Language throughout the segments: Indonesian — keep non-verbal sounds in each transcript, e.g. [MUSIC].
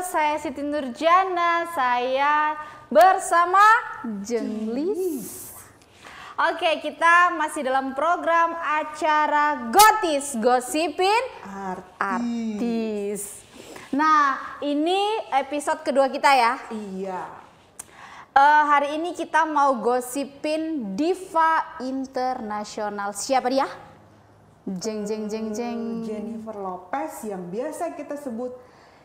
saya Siti Nurjana, saya bersama Jenglis. Oke, kita masih dalam program acara Gotis, gosipin artis. artis. Nah, ini episode kedua kita ya. Iya. Uh, hari ini kita mau gosipin diva internasional. Siapa dia? Jeng jeng jeng jeng. Jennifer Lopez yang biasa kita sebut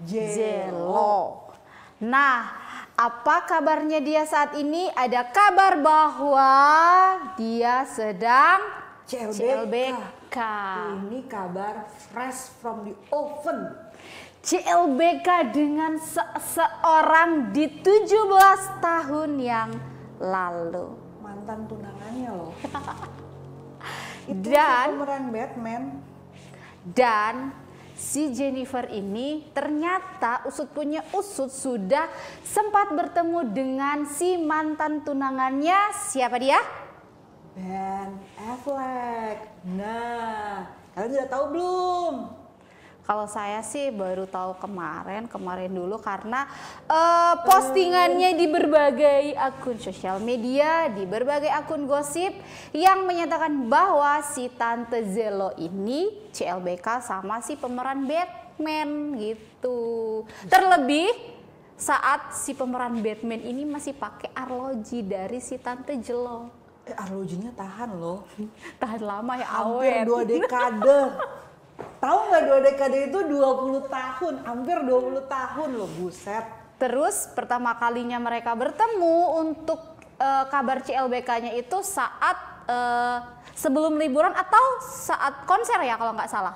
Jelo. Nah, apa kabarnya dia saat ini? Ada kabar bahwa dia sedang CLBK. Ini kabar fresh from the oven. CLBK dengan seorang di 17 tahun yang lalu. Mantan tunangannya loh. [LAUGHS] Itu dan pemeran Batman. Dan si Jennifer ini ternyata usut punya usut sudah sempat bertemu dengan si mantan tunangannya siapa dia? Ben Affleck. Nah, kalian sudah tahu belum? Kalau saya sih baru tahu kemarin, kemarin dulu karena uh, postingannya di berbagai akun sosial media, di berbagai akun gosip yang menyatakan bahwa si Tante Zelo ini CLBK sama si pemeran Batman gitu. Terlebih saat si pemeran Batman ini masih pakai arloji dari si Tante Jelo. Eh, arlojinya tahan loh. [LAUGHS] tahan lama ya awet. Hampir dua dekade. [LAUGHS] Tahu nggak dua dekade itu 20 tahun, hampir 20 tahun loh, buset. Terus pertama kalinya mereka bertemu untuk uh, kabar CLBK-nya itu saat uh, sebelum liburan atau saat konser ya kalau nggak salah.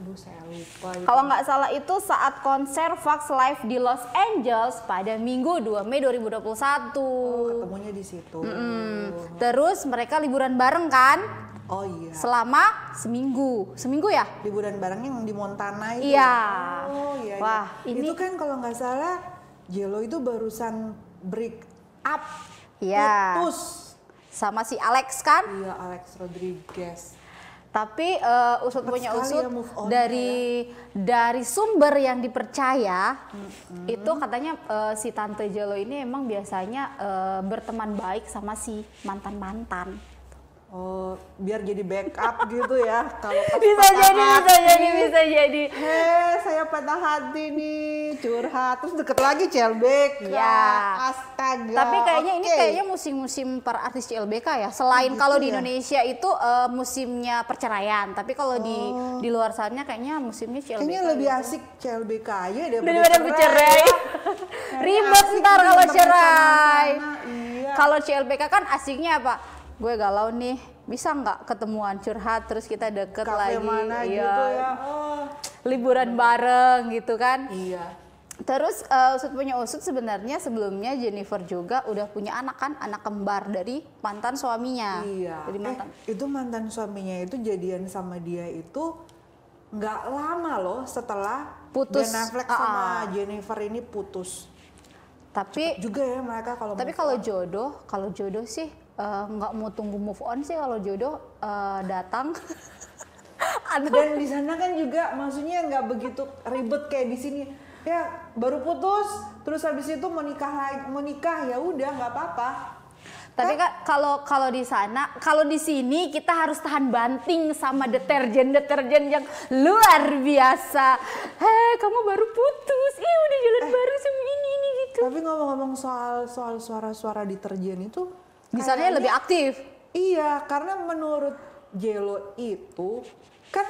Aduh saya lupa. Ya. Kalau nggak salah itu saat konser Fox Live di Los Angeles pada Minggu 2 Mei 2021. Oh, ketemunya di situ. Mm -hmm. Terus mereka liburan bareng kan? Oh iya. Selama seminggu. Seminggu ya? Liburan bareng yang di Montana itu. Iya. Oh iya. iya. Wah, iya. ini itu kan kalau nggak salah Jelo itu barusan break up. Iya. Putus sama si Alex kan? Iya, Alex Rodriguez. Tapi uh, usut punya usut ya, on, dari ya. dari sumber yang dipercaya mm-hmm. itu katanya uh, si tante Jelo ini emang biasanya uh, berteman baik sama si mantan mantan. Oh, biar jadi backup [LAUGHS] gitu ya kalau bisa jadi hati, bisa jadi bisa jadi heh saya patah hati nih curhat terus deket lagi CLBK ya astaga tapi kayaknya okay. ini kayaknya musim-musim per artis CLBK ya selain gitu kalau ya? di Indonesia itu uh, musimnya perceraian tapi kalau oh. di di luar sana kayaknya musimnya CLBK kayaknya gitu. lebih gitu. asik CLBK aja daripada bercerai ribet ntar kalau cerai iya. kalau CLBK kan asiknya apa gue galau nih bisa nggak ketemuan curhat terus kita deket Kafe lagi mana iya. gitu ya oh. liburan bareng gitu kan iya terus uh, usut punya usut sebenarnya sebelumnya Jennifer juga udah punya anak kan anak kembar dari mantan suaminya iya jadi eh, mantan eh, itu mantan suaminya itu jadian sama dia itu nggak lama loh setelah putus Ben Affleck uh -uh. sama ah, ah. Jennifer ini putus tapi Cepet juga ya mereka kalau tapi kalau jodoh kalau jodoh sih Eh, nggak uh, mau tunggu move on sih kalau jodoh uh, datang. [LAUGHS] Dan di sana kan juga maksudnya nggak begitu ribet kayak di sini. Ya baru putus, terus habis itu mau nikah lagi, mau nikah ya udah nggak apa-apa. Tapi kan kak kalau kalau di sana, kalau di sini kita harus tahan banting sama deterjen-deterjen yang luar biasa. Hei, kamu baru putus. iya udah jalan eh, baru sama ini ini gitu. Tapi ngomong-ngomong soal soal suara-suara deterjen itu Misalnya lebih aktif. Iya, karena menurut Jelo itu kan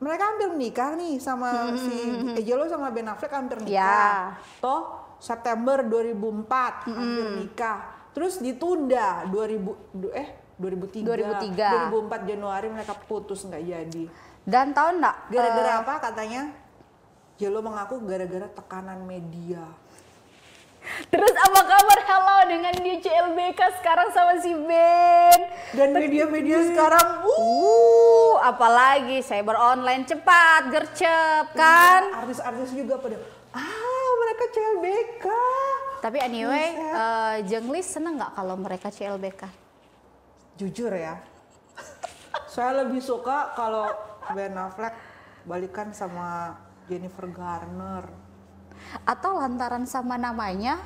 mereka hampir menikah nih sama hmm, hmm si hmm, Jelo hmm. eh, sama Ben Affleck hampir iya. nikah. Ya. Toh September 2004 hmm. hampir hmm. nikah. Terus ditunda 2000 eh 2003, 2003. 2004 Januari mereka putus nggak jadi. Dan tahun enggak? Gara-gara uh, apa katanya? Jelo mengaku gara-gara tekanan media. Terus apa kabar? dengan dia CLBK sekarang sama si Ben. Dan media-media sekarang, uh. apalagi cyber online cepat, gercep kan. Iya, artis-artis juga pada, ah mereka CLBK. Tapi anyway, uh, eh, Jenglis seneng nggak kalau mereka CLBK? Jujur ya, saya lebih suka kalau Ben Affleck balikan sama Jennifer Garner atau lantaran sama namanya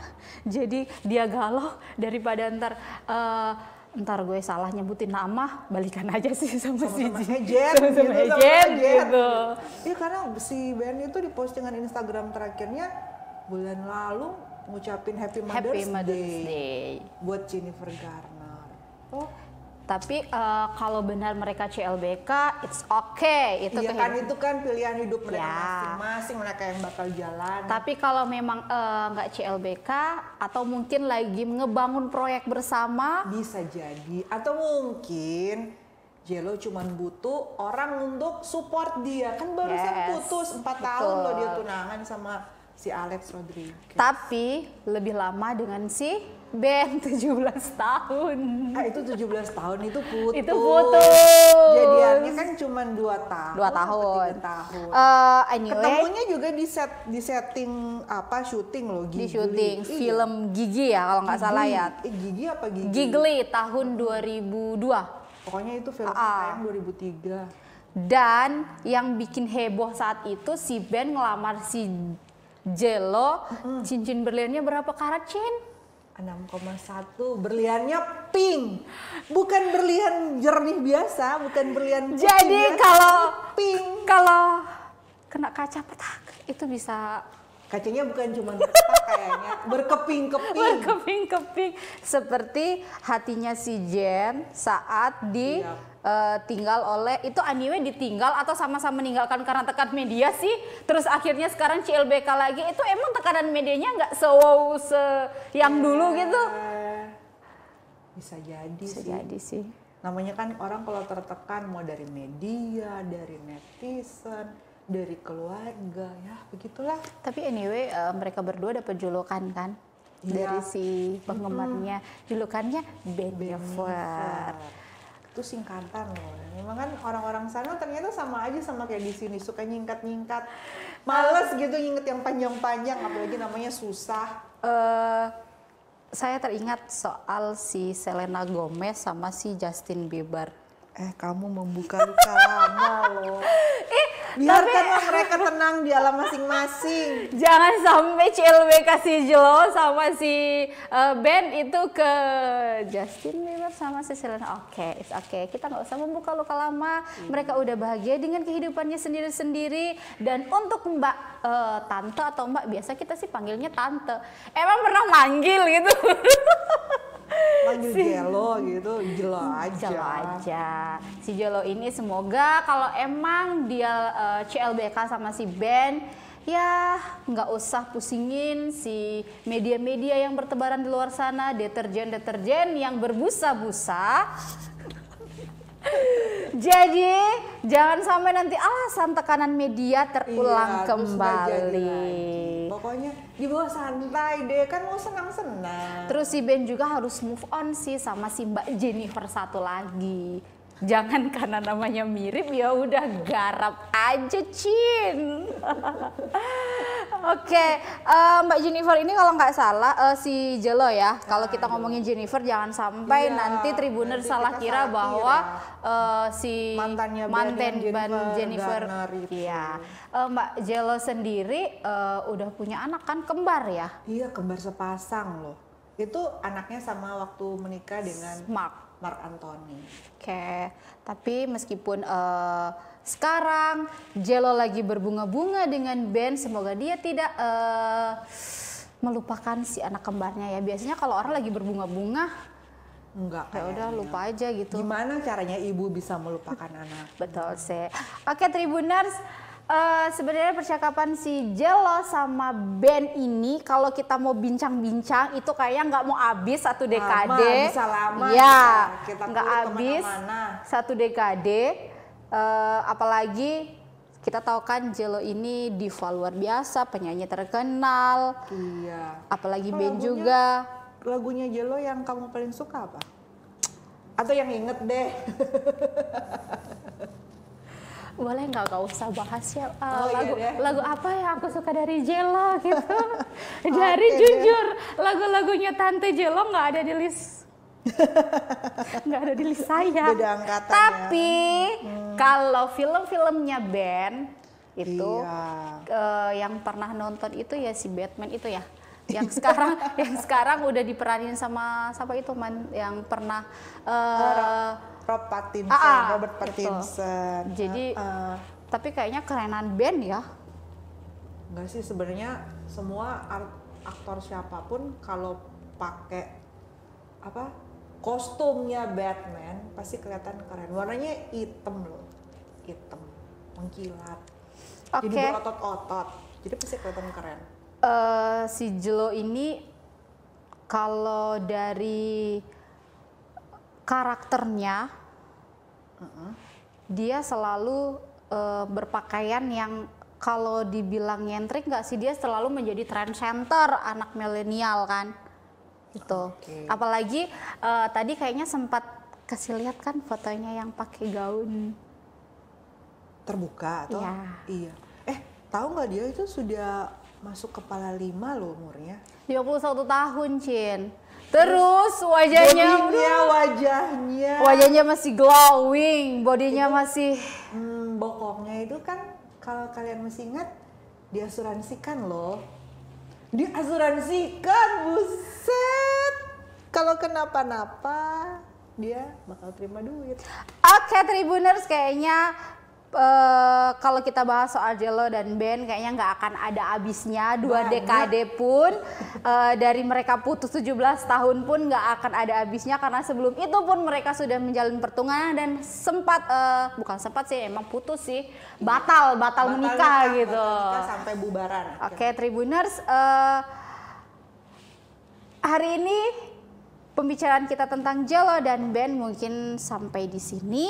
jadi dia galau daripada ntar uh, ntar gue salah nyebutin nama balikan aja sih sama, sama, -sama si Jen sama, -sama, gitu, sama Jen gitu iya karena si Ben itu di postingan Instagram terakhirnya bulan lalu ngucapin Happy Mother's, Happy Mother's Day, Day buat Jennifer Garner oh tapi uh, kalau benar mereka CLBK, it's okay. Itu iya kan itu kan pilihan hidup mereka ya. masing-masing ya. mereka yang bakal jalan. Tapi kalau memang eh, nggak uh, CLBK atau mungkin lagi ngebangun proyek bersama, bisa jadi. Atau mungkin Jelo cuma butuh orang untuk support dia. Kan barusan yes, putus 4 betul. tahun loh dia tunangan sama si Alex Rodriguez. Tapi lebih lama dengan si Ben 17 [LAUGHS] tahun. Ah, itu itu 17 tahun itu putus. Itu putus. Jadiannya kan cuma 2 tahun. 2 tahun. 3 tahun. Uh, anyway, Ketemunya juga di set di setting apa syuting loh Gigli. Di syuting Ih, iya. film Gigi ya kalau nggak salah ya. Eh, Gigi apa Gigi? Gigli tahun 2002. Pokoknya itu film uh, ah, 2003. Ah. Dan yang bikin heboh saat itu si Ben ngelamar si jelo, hmm. cincin berliannya berapa karat, Cin? 6,1 berliannya pink bukan berlian jernih biasa bukan berlian jadi biasa. kalau pink kalau kena kaca petak itu bisa kacanya bukan cuma petak kayaknya [LAUGHS] berkeping-keping berkeping-keping seperti hatinya si Jen saat di uh, tinggal oleh itu anyway ditinggal atau sama-sama meninggalkan karena tekan media sih terus akhirnya sekarang CLBK lagi itu emang tekanan medianya nggak se se yang iya. dulu gitu bisa jadi bisa sih. jadi sih namanya kan orang kalau tertekan mau dari media dari netizen dari keluarga ya begitulah tapi anyway uh, mereka berdua dapat julukan kan ya. dari si penggemarnya julukannya -hmm. julukannya Benefar itu singkatan loh. Memang kan orang-orang sana ternyata sama aja sama kayak di sini suka nyingkat-nyingkat. Males gitu nyingkat yang panjang-panjang apalagi namanya susah. Uh, saya teringat soal si Selena Gomez sama si Justin Bieber. Eh, kamu membuka luka lama loh. [LAUGHS] Eh, biarkanlah Tapi... mereka tenang di alam masing-masing [LAUGHS] jangan sampai CLB kasih Jelo sama si uh, Ben itu ke Justin Bieber sama si Selena oke okay, it's okay kita nggak usah membuka luka lama mereka udah bahagia dengan kehidupannya sendiri-sendiri dan untuk Mbak uh, tante atau Mbak biasa kita sih panggilnya tante emang pernah manggil gitu [LAUGHS] manggil si, Jelo gitu, Jelo aja. Jelo aja. Si Jelo ini semoga kalau emang dia uh, eh, CLBK sama si Ben ya nggak usah pusingin si media-media yang bertebaran di luar sana, deterjen-deterjen yang berbusa-busa. [LAUGHS] Jadi jangan sampai nanti alasan tekanan media terulang iya, kembali. Hmm. pokoknya di bawah santai deh kan mau senang senang terus si Ben juga harus move on sih sama si Mbak Jennifer satu lagi Jangan karena namanya mirip ya udah garap aja Cin. [LAUGHS] Oke, okay. uh, eh, Mbak Jennifer ini kalau nggak salah uh, si Jelo ya. Kalau kita ngomongin Jennifer jangan sampai iya, nanti Tribuner nanti salah kira bahwa ya. uh, si mantannya mantan Ban Jennifer. Jennifer. Iya. Uh, Mbak Jelo sendiri uh, udah punya anak kan kembar ya? Iya, kembar sepasang loh. Itu anaknya sama waktu menikah dengan Mark. Mark Anthony. Oke, tapi meskipun uh, sekarang Jelo lagi berbunga-bunga dengan Ben, semoga dia tidak uh, melupakan si anak kembarnya ya. Biasanya kalau orang lagi berbunga-bunga Enggak ya udah lupa aja gitu. Gimana caranya ibu bisa melupakan anak? Betul sih. Oke Tribuners, uh, sebenarnya percakapan si Jelo sama Ben ini kalau kita mau bincang-bincang itu kayaknya nggak mau habis satu dekade. Lama, bisa lama. Ya, nggak habis satu dekade. Uh, apalagi kita tahu kan Jelo ini diva luar biasa, penyanyi terkenal. Iya. Apalagi oh, Ben lagunya, juga. Lagunya Jelo yang kamu paling suka apa? Atau yang inget deh. [LAUGHS] boleh nggak nggak usah bahas ya uh, oh, iya, lagu iya, iya. lagu apa yang aku suka dari Jelo [LAUGHS] gitu. [LAUGHS] dari okay, jujur lagu-lagunya Tante Jelo nggak ada di list [LAUGHS] nggak ada di list saya. Beda Tapi hmm. kalau film-filmnya Ben itu iya. uh, yang pernah nonton itu ya si Batman itu ya yang sekarang yang sekarang udah diperanin sama siapa itu man yang pernah uh, Rob Pattinson, ah, ah Robert Pattinson. Itu. Jadi uh, uh. tapi kayaknya kerenan band ya. Enggak sih sebenarnya semua art, aktor siapapun kalau pakai apa kostumnya Batman pasti kelihatan keren. Warnanya hitam loh. Hitam, mengkilat. Okay. Jadi berotot-otot. Jadi pasti kelihatan keren. Uh, si Jelo ini kalau dari karakternya dia selalu uh, berpakaian yang kalau dibilang nyentrik nggak sih dia selalu menjadi trend center anak milenial kan itu okay. apalagi uh, tadi kayaknya sempat kasih lihat kan fotonya yang pakai gaun terbuka atau ya. iya eh tahu nggak dia itu sudah masuk kepala lima loh umurnya 51 tahun Cin Terus wajahnya bodinya, wajahnya wajahnya masih glowing, bodinya itu, masih hmm, bokongnya itu kan kalau kalian masih ingat diasuransikan loh. Diasuransikan, buset. Kalau kenapa-napa dia bakal terima duit. Oke, okay, Tribuners kayaknya Uh, kalau kita bahas soal Jello dan Ben kayaknya nggak akan ada habisnya dua Banyak. dekade pun uh, dari mereka putus 17 tahun pun nggak akan ada habisnya karena sebelum itu pun mereka sudah menjalin pertunangan dan sempat uh, bukan sempat sih emang putus sih batal batal, batal menikah nikah, gitu sampai bubaran. Oke okay, Tribuners uh, hari ini pembicaraan kita tentang Jello dan Ben mungkin sampai di sini.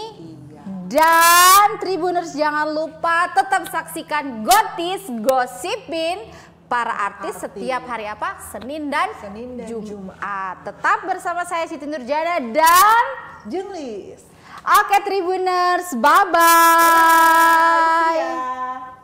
Dan Tribuners jangan lupa tetap saksikan Gotis Gosipin para artis, artis setiap hari apa? Senin dan, Senin dan Jumat. Jumat. Tetap bersama saya Siti Nurjana dan Junglis. Oke Tribuners, bye-bye.